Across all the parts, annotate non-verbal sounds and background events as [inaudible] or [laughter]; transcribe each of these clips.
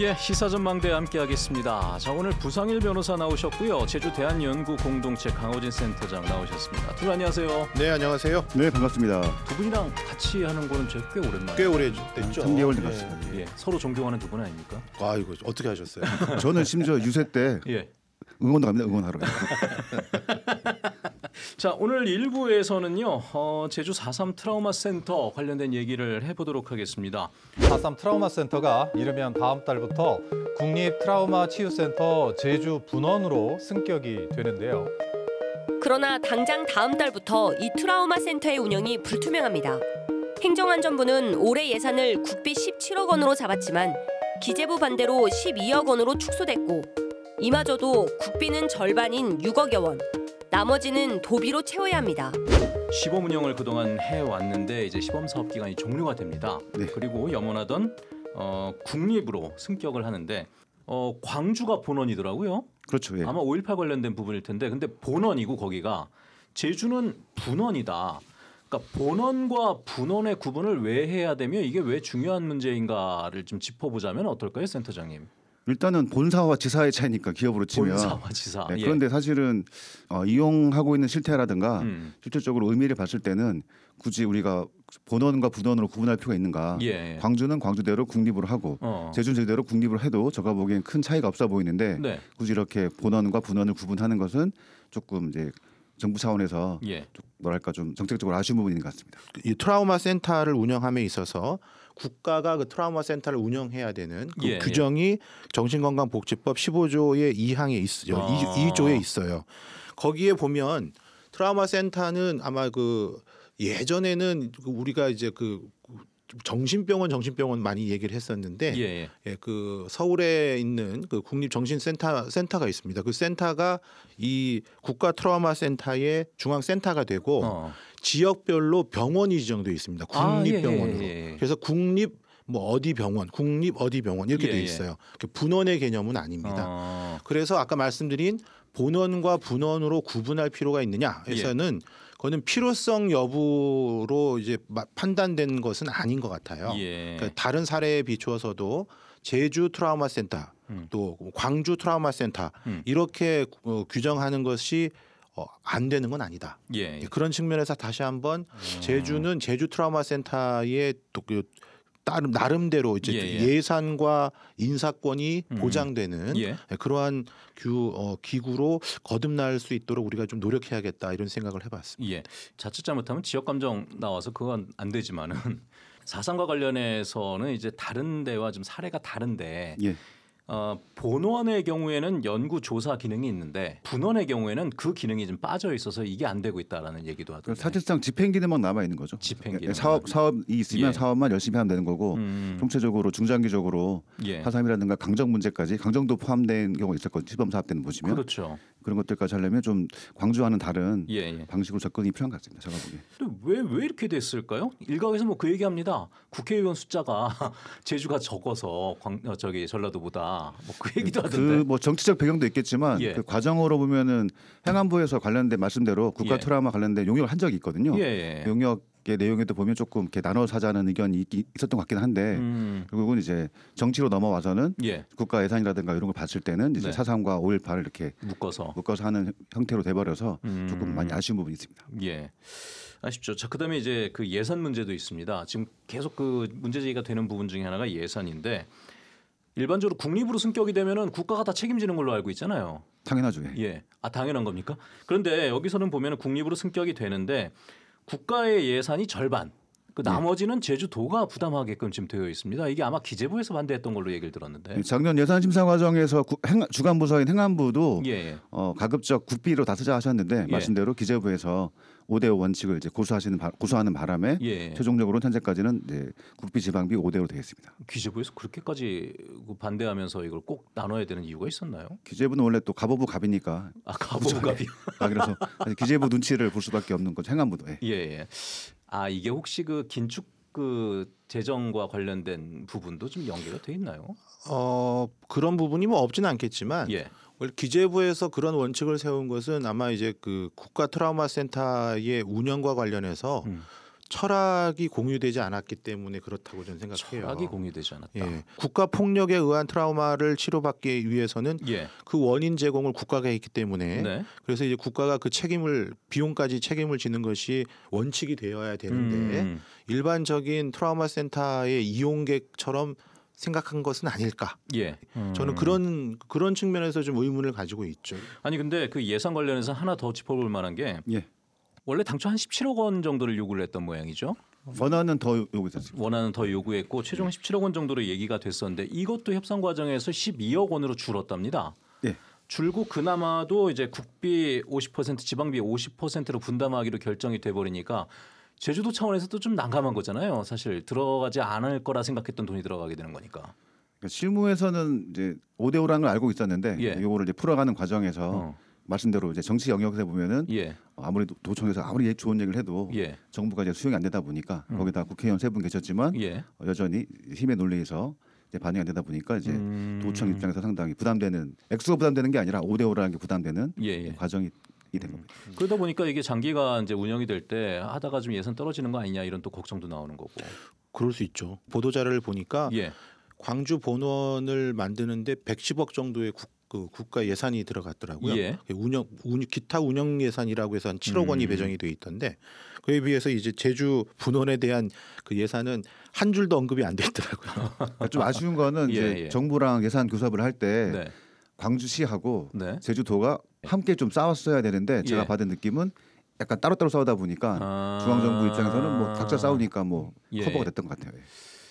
예, 시사전망대 함께하겠습니다. 자, 오늘 부상일 변호사 나오셨고요. 제주 대한연구 공동체 강호진 센터장 나오셨습니다. 둘 안녕하세요. 네, 안녕하세요. 네, 반갑습니다. 두 분이랑 같이 하는 거는 제꽤 오랜만에. 꽤 오래 됐죠. 3개월 된습니다 예. 예. 서로 존경하는 두 분 아닙니까? 아, 이거 어떻게 하셨어요? 저는 심지어 유세 때 예. 응원도 갑니다. 응원하러. [laughs] 자, 오늘 일부에서는요 어, 제주 4.3 트라우마 센터 관련된 얘기를 해보도록 하겠습니다. 4.3 트라우마 센터가 이르면 다음 달부터 국립 트라우마 치유센터 제주 분원으로 승격이 되는데요. 그러나 당장 다음 달부터 이 트라우마 센터의 운영이 불투명합니다. 행정안전부는 올해 예산을 국비 17억 원으로 잡았지만 기재부 반대로 12억 원으로 축소됐고 이마저도 국비는 절반인 6억여 원, 나머지는 도비로 채워야 합니다. 시범 운영을 그동안 해왔는데 이제 시범 사업 기간이 종료가 됩니다. 네. 그리고 염원하던 어, 국립으로 승격을 하는데 어, 광주가 본원이더라고요. 그렇죠. 예. 아마 5.18 관련된 부분일 텐데 근데 본원이고 거기가 제주는 분원이다. 그러니까 본원과 분원의 구분을 왜 해야 되며 이게 왜 중요한 문제인가를 좀 짚어보자면 어떨까요, 센터장님? 일단은 본사와 지사의 차이니까 기업으로 치면 본사와 지사. 네, 예. 그런데 예. 사실은 어, 이용하고 있는 실태라든가 음. 실질적으로 의미를 봤을 때는 굳이 우리가 본원과 분원으로 구분할 필요가 있는가? 예. 예. 광주는 광주대로 국립으로 하고 어. 제주는 제대로 국립으로 해도 저가 보기엔 큰 차이가 없어 보이는데 네. 굳이 이렇게 본원과 분원을 구분하는 것은 조금 이제 정부 차원에서 예. 뭐랄까 좀 정책적으로 아쉬운 부분인 것 같습니다. 이 트라우마 센터를 운영함에 있어서 국가가 그 트라우마 센터를 운영해야 되는 그 예, 예. 규정이 예. 정신건강복지법 15조의 2항에 있어요. 아. 2, 조에 있어요. 거기에 보면 트라우마 센터는 아마 그 예전에는 그 우리가 이제 그 정신병원 정신병원 많이 얘기를 했었는데 예, 예. 예 그 서울에 있는 그 국립 정신센터 센터가 있습니다. 그 센터가 이 국가 트라우마 센터의 중앙 센터가 되고 어. 지역별로 병원이 지정돼 있습니다. 아, 예, 예, 국립병원으로. 아, 예, 그래서 국립 뭐 어디 병원, 국립 어디 병원 이렇게 예, 돼 있어요. 분원의 개념은 아닙니다. 어. 그래서 아까 말씀드린 본원과 분원으로 구분할 필요가 있느냐 에서는 예. 그거는 필요성 여부로 이제 판단된 것은 아닌 것 같아요. 예. 그러니까 다른 사례에 비추어서도 제주 트라우마 센터 음. 또 광주 트라우마 센터 음. 이렇게 어, 규정하는 것이 어, 안 되는 건 아니다. 예. 예 그런 측면에서 다시 한번 어. 제주는 제주 트라우마 센터의 나름 나름대로 이제 예, 그 예. 산과 인사권이 음. 보장되는 예. 예, 그러한 규 어, 기구로 거듭날 수 있도록 우리가 좀 노력해야겠다 이런 생각을 해봤습니다. 예. 자칫 잘못하면 지역 감정 나와서 그건 안 되지만은 [laughs] 사상과 관련해서는 이제 다른 데와 좀 사례가 다른데 예. 어, 본원의 경우에는 연구 조사 기능이 있는데 분원의 경우에는 그 기능이 좀 빠져 있어서 이게 안 되고 있다라는 얘기도 하더라고요. 사실상 집행 기능만 남아 있는 거죠. 집행 그러니까 기능. 사업 사업이 있으면 예. 사업만 열심히 하면 되는 거고 음. 총체적으로 중장기적으로 예. 사삼이라든가 강정 문제까지 강정도 포함된 경우 있을 거죠. 시범 사업 때는 보시면 그렇죠. 그런 것들까지 하려면 좀 광주와는 다른 예, 예. 방식으로 접근이 필요한 것 같습니다. 제가 보기에. 또왜왜 왜 이렇게 됐을까요? 일각에서 뭐 그 얘기합니다. 국회의원 숫자가 제주가 [laughs] 적어서 광, 어, 저기 전라도보다 뭐 그 얘기도 그 하던데. 그 뭐 정치적 배경도 있겠지만 예. 그 과정으로 보면은 행안부에서 관련된 말씀대로 국가 예. 트라우마 관련된 용역을 한 적이 있거든요. 예, 예. 용역 게 내용에도 보면 조금 이렇게 나눠서 하자는 의견이 있, 있었던 것 같긴 한데 음. 결국은 이제 정치로 넘어와서는 예. 국가 예산이라든가 이런 걸 봤을 때는 이제 네. 사상과 오일팔를 이렇게 묶어서 묶어서 하는 형태로 돼버려서 음. 조금 많이 음. 아쉬운 부분이 있습니다. 예. 아쉽죠. 자, 그다음에 이제 그 예산 문제도 있습니다. 지금 계속 그 문제 제기가 되는 부분 중에 하나가 예산인데 일반적으로 국립으로 승격이 되면은 국가가 다 책임지는 걸로 알고 있잖아요. 당연하죠. 예. 예. 아, 당연한 겁니까? 그런데 여기서는 보면은 국립으로 승격이 되는데 국가의 예산이 절반 그 네. 나머지는 제주도가 부담하게끔 지금 되어 있습니다. 이게 아마 기재부에서 반대했던 걸로 얘기를 들었는데 작년 예산 심사 과정에서 구, 행, 주간 부서인 행안부도 예, 예. 어, 가급적 국비로 다투자 하셨는데 예. 말씀대로 기재부에서 5대5 원칙을 이제 고수하시는 바, 고수하는 바람에 예. 예. 최종적으로 현재까지는 이제 네, 국비 지방비 5대5로 되겠습니다. 기재부에서 그렇게까지 반대하면서 이걸 꼭 나눠야 되는 이유가 있었나요? 기재부는 원래 또 가보부 갑이니까. 아 가보부 갑이. 아 그래서 기재부 눈치를 볼 수밖에 없는 거죠 행안부도. 예. 예. 아 이게 혹시 그 긴축 그 재정과 관련된 부분도 좀 연계가 돼 있나요? 어 그런 부분이 뭐 없지는 않겠지만 예. 원래 기재부에서 그런 원칙을 세운 것은 아마 이제 그 국가 트라우마 센터의 운영과 관련해서 음. 철학이 공유되지 않았기 때문에 그렇다고 저는 생각해요. 철학이 공유되지 않았다. 예. 국가 폭력에 의한 트라우마를 치료받기 위해서는 예. 그 원인 제공을 국가가 했기 때문에 네. 그래서 이제 국가가 그 책임을 비용까지 책임을 지는 것이 원칙이 되어야 되는데 음. 일반적인 트라우마 센터의 이용객처럼 생각한 것은 아닐까. 예. 음. 저는 그런 그런 측면에서 좀 의문을 가지고 있죠. 아니 근데 그 예산 관련해서 하나 더 짚어볼 만한 게 예. 원래 당초 한 17억 원 정도를 요구를 했던 모양이죠. 원하는 더 요구했어요. 원하는 더 요구했고 최종 17억 예. 원 정도로 얘기가 됐었는데 이것도 협상 과정에서 12억 원으로 줄었답니다. 네. 줄고 그나마도 이제 국비 50% 지방비 50%로 분담하기로 결정이 돼버리니까 제주도 차원에서도 좀 난감한 거잖아요. 사실 들어가지 않을 거라 생각했던 돈이 들어가게 되는 거니까. 그러니까 실무에서는 이제 5대 5라는 걸 알고 있었는데 예. 요거를 이제 풀어가는 과정에서 어. 말씀대로 이제 정치 영역에 보면은 예. 아무리 도청에서 아무리 좋은 얘기를 해도 예. 정부가 이제 수용이 안 되다 보니까 음. 거기다 국회의원 세 분 계셨지만 예. 어, 여전히 힘의 논리에서 이제 반영이 안 되다 보니까 이제 음. 도청 입장에서 상당히 부담되는 액수가 부담되는 게 아니라 5대 5라는 게 부담되는 예예. 예. 과정이 이된 겁니다. 음. 그러다 보니까 이게 장기간 이제 운영이 될 때 하다가 좀 예산 떨어지는 거 아니냐 이런 또 걱정도 나오는 거고. 그럴 수 있죠. 보도자를 보니까 예. 광주 본원을 만드는데 110억 정도의 국그 국가 예산이 들어갔더라고요. 예. 운영, 운 기타 운영 예산이라고 해서 한 7억 원이 음. 배정이 돼 있던데 그에 비해서 이제 제주 분원에 대한 그 예산은 한 줄도 언급이 안돼 있더라고요. [laughs] 그러니까 좀 아쉬운 거는 예, 이제 예. 정부랑 예산 교섭을 할때 네. 광주시하고 네. 제주도가 함께 좀 싸웠어야 되는데 제가 예. 받은 느낌은 약간 따로따로 싸우다 보니까 아~ 중앙정부 입장에서는 뭐 각자 싸우니까 뭐 예. 커버가 됐던 것 같아요. 예.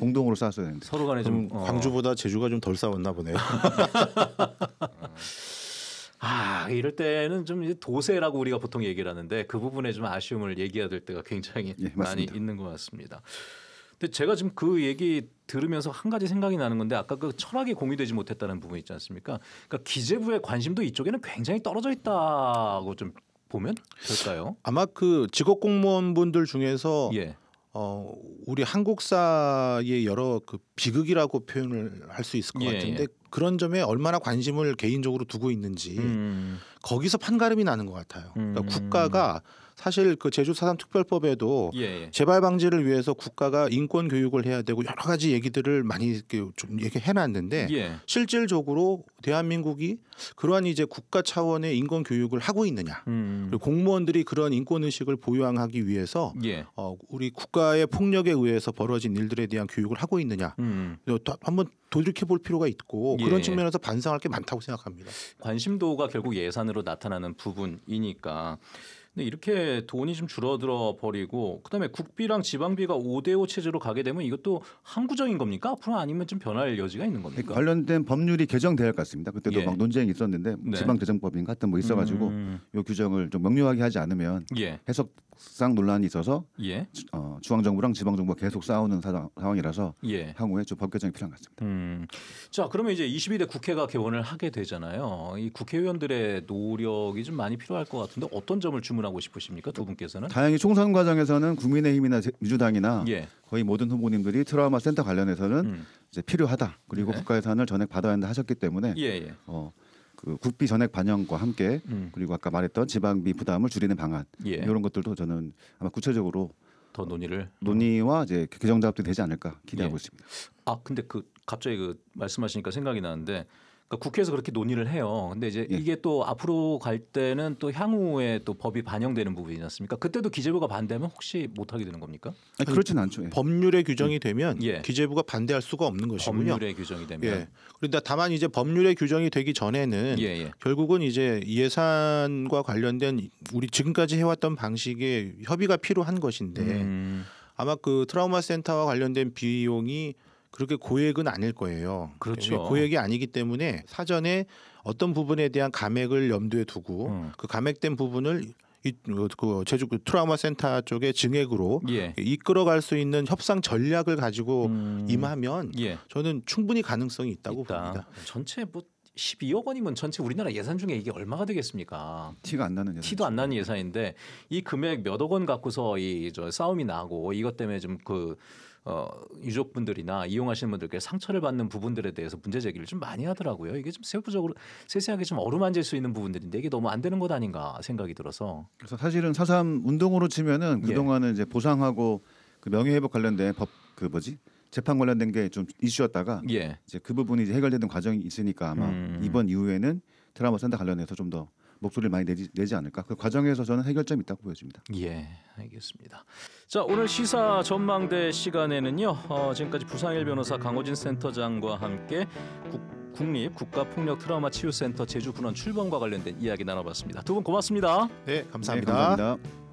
공동으로 싸웠어야 되는데 서로 간에 좀 어. 광주보다 제주가 좀 덜 싸웠나 보네요. [laughs] 아 이럴 때는 좀 이제 도세라고 우리가 보통 얘기를 하는데 그 부분에 좀 아쉬움을 얘기해야 될 때가 굉장히 예, 많이 있는 것 같습니다. 근데 제가 지금 그 얘기 들으면서 한 가지 생각이 나는 건데 아까 그 철학이 공유되지 못했다는 부분 이 있지 않습니까? 그러니까 기재부의 관심도 이쪽에는 굉장히 떨어져 있다고 좀 보면 될까요? 아마 그 직업 공무원 분들 중에서 예. 어 우리 한국사의 여러 그 비극이라고 표현을 할 수 있을 것 예, 같은데 예. 그런 점에 얼마나 관심을 개인적으로 두고 있는지 음. 거기서 판가름이 나는 것 같아요. 그러니까 음. 국가가 사실 그 제주 사상 특별법에도 예, 예. 재발 방지를 위해서 국가가 인권 교육을 해야 되고 여러 가지 얘기들을 많이 이렇게 좀 얘기해 놨는데 예. 실질적으로 대한민국이 그러한 이제 국가 차원의 인권 교육을 하고 있느냐 음. 그리고 공무원들이 그런 인권 의식을 보유하기 위해서 예. 어, 우리 국가의 폭력에 의해서 벌어진 일들에 대한 교육을 하고 있느냐 음. 또 한번 돌이켜 볼 필요가 있고 예. 그런 측면에서 반성할 게 많다고 생각합니다. 관심도가 결국 예산으로 나타나는 부분이니까 근데 이렇게 돈이 좀 줄어들어 버리고 그다음에 국비랑 지방비가 5대5 체제로 가게 되면 이것도 항구적인 겁니까? 앞으로 아니면 좀 변할 여지가 있는 겁니까? 그러니까 관련된 법률이 개정돼것 같습니다. 그때도 예. 막 논쟁이 있었는데 네. 지방재정법인가 하여튼 뭐 있어가지고 음. 요 규정을 좀 명료하게 하지 않으면 예. 해석 협상 논란이 있어서 예. 어, 중앙 정부랑 지방 정부가 계속 싸우는 사정, 상황이라서 예. 향후에 좀법 개정이 필요한 것 같습니다. 음. 자, 그러면 이제 22대 국회가 개원을 하게 되잖아요. 이 국회의원들의 노력이 좀 많이 필요할 것 같은데 어떤 점을 주문하고 싶으십니까 두 분께서는? 다행히 총선 과정에서는 국민의힘이나 민주당이나 예. 거의 모든 후보님들이 트라우마 센터 관련해서는 음. 이제 필요하다 그리고 네. 국가 예산을 전액 받아야 한다 하셨기 때문에 예, 예. 어, 그 국비 전액 반영과 함께 음. 그리고 아까 말했던 지방비 부담을 줄이는 방안 예. 이런 것들도 저는 아마 구체적으로 더 논의를 어, 논의와 이제 그 개정 작업도 되지 않을까 기대하고 예. 있습니다. 아 근데 그 갑자기 그 말씀하시니까 생각이 나는데 그러니까 국회에서 그렇게 논의를 해요. 근데 이제 예. 이게 또 앞으로 갈 때는 또 향후에 또 법이 반영되는 부분이지 않습니까? 그때도 기재부가 반대하면 혹시 못하게 되는 겁니까? 아니, 그 그렇진 않죠. 예. 법률의 규정이 예. 되면 예. 기재부가 반대할 수가 없는 것이군요. 법률의 규정이 되면. 예. 그런데 다만 이제 법률의 규정이 되기 전에는 예, 예. 결국은 이제 예산과 관련된 우리 지금까지 해왔던 방식의 협의가 필요한 것인데 음. 아마 그 트라우마 센터와 관련된 비용이 그렇게 고액은 아닐 거예요. 그렇죠. 고액이 아니기 때문에 사전에 어떤 부분에 대한 감액을 염두에 두고 음. 그 감액된 부분을 이그 그 제주 그 트라우마 센터 쪽의 증액으로 예. 이끌어갈 수 있는 협상 전략을 가지고 음. 임하면 예. 저는 충분히 가능성이 있다고 있다. 봅니다. 전체 뭐 12억 원이면 전체 우리나라 예산 중에 이게 얼마가 되겠습니까? 티가 안 나는 예산. 티도 안 나는 예산인데 이 금액 몇 억 원 갖고서 이저 싸움이 나고 이것 때문에 좀그 어, 유족분들이나 이용하시는 분들께 상처를 받는 부분들에 대해서 문제 제기를 좀 많이 하더라고요. 이게 좀 세부적으로 세세하게 좀 어루만질 수 있는 부분들인데 이게 너무 안 되는 것 아닌가 생각이 들어서. 그래서 사실은 사삼 운동으로 치면은 예. 그동안은 예. 이제 보상하고 그 명예회복 관련된 법 그 뭐지 재판 관련된 게 좀 이슈였다가 예. 이제 그 부분이 이제 해결되는 과정이 있으니까 아마 음. 이번 이후에는 드라마 센터 관련해서 좀더 목소리를 많이 내지, 내지 않을까 그 과정에서 저는 해결점이 있다고 보여집니다. 예, 알겠습니다. 자 오늘 시사 전망대 시간에는요 어, 지금까지 부상일 변호사 강호진 센터장과 함께 국 국립 국가폭력 트라우마 치유센터 제주 분원 출범과 관련된 이야기 나눠봤습니다. 두 분 고맙습니다. 네, 감사합니다. 네, 감사합니다.